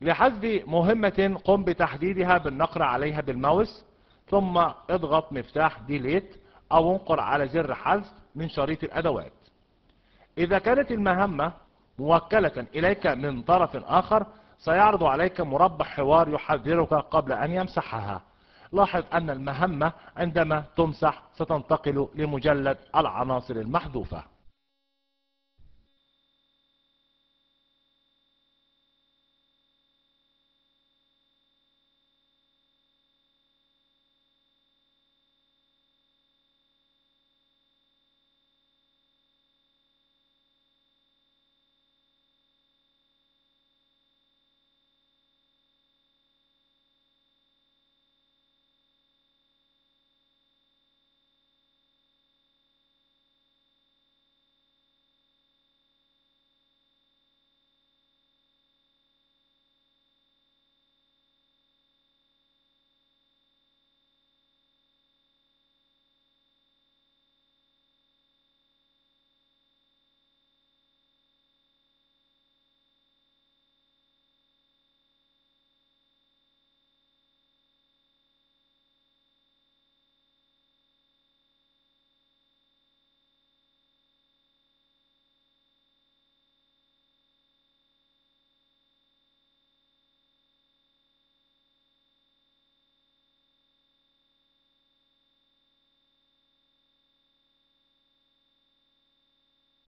لحذف مهمة قم بتحديدها بالنقر عليها بالماوس ثم اضغط مفتاح ديليت او انقر على زر حذف من شريط الادوات اذا كانت المهمة موكلة اليك من طرف اخر سيعرض عليك مربع حوار يحذرك قبل ان يمسحها لاحظ ان المهمة عندما تمسح ستنتقل لمجلد العناصر المحذوفة